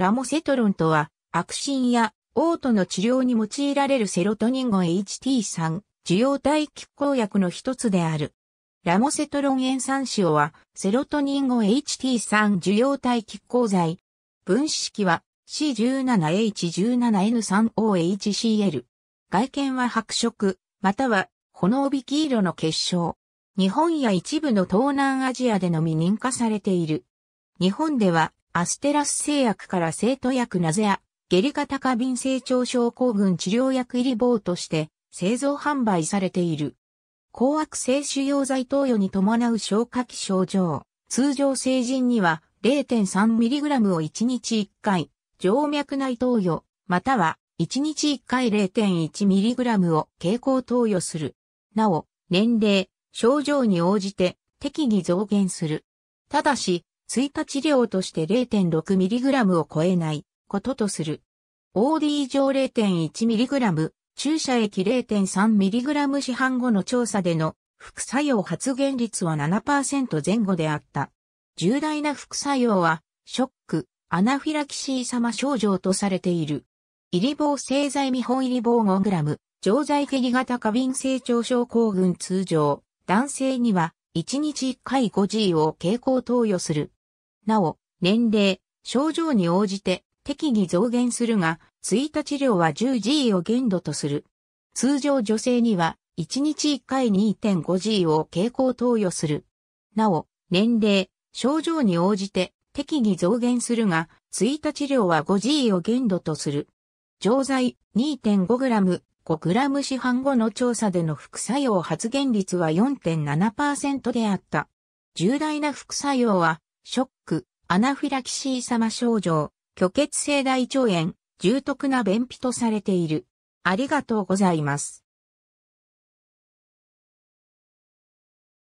ラモセトロンとは、悪心や、嘔吐の治療に用いられるセロトニン号 h t 3受容体拮抗薬の一つである。ラモセトロン塩酸塩は、セロトニン号 h t 3受容体拮抗剤。分子式は、C17H17N3OHCL。外見は白色、または、炎帯。き色の結晶。日本や一部の東南アジアでのみ認可されている。日本では、アステラス製薬から生徒薬ナゼア、ゲリカタ過敏性腸症候群治療薬入り棒として製造販売されている。高悪性腫瘍剤投与に伴う消化器症状。通常成人には 0.3mg を1日1回、静脈内投与、または1日1回 0.1mg を経口投与する。なお、年齢、症状に応じて適宜増減する。ただし、追加治療として 0.6mg を超えないこととする。OD 上 0.1mg、注射液 0.3mg 市販後の調査での副作用発現率は7%前後であった。重大な副作用は、ショック、アナフィラキシー様症状とされている。入り棒製剤未本入り棒 5g、常在下痢型過敏性腸症候群通常、男性には1日1回 5G を経口投与する。なお、年齢、症状に応じて適宜増減するが、追加治療は 10G を限度とする。通常女性には1日1回 2.5G を経口投与する。なお、年齢、症状に応じて適宜増減するが、追加治療は 5G を限度とする。錠剤 2.5g、5g 市販後の調査での副作用発現率は4.7%であった。重大な副作用はショック、アナフィラキシー様症状、虚血性大腸炎、重篤な便秘とされている。ありがとうございます。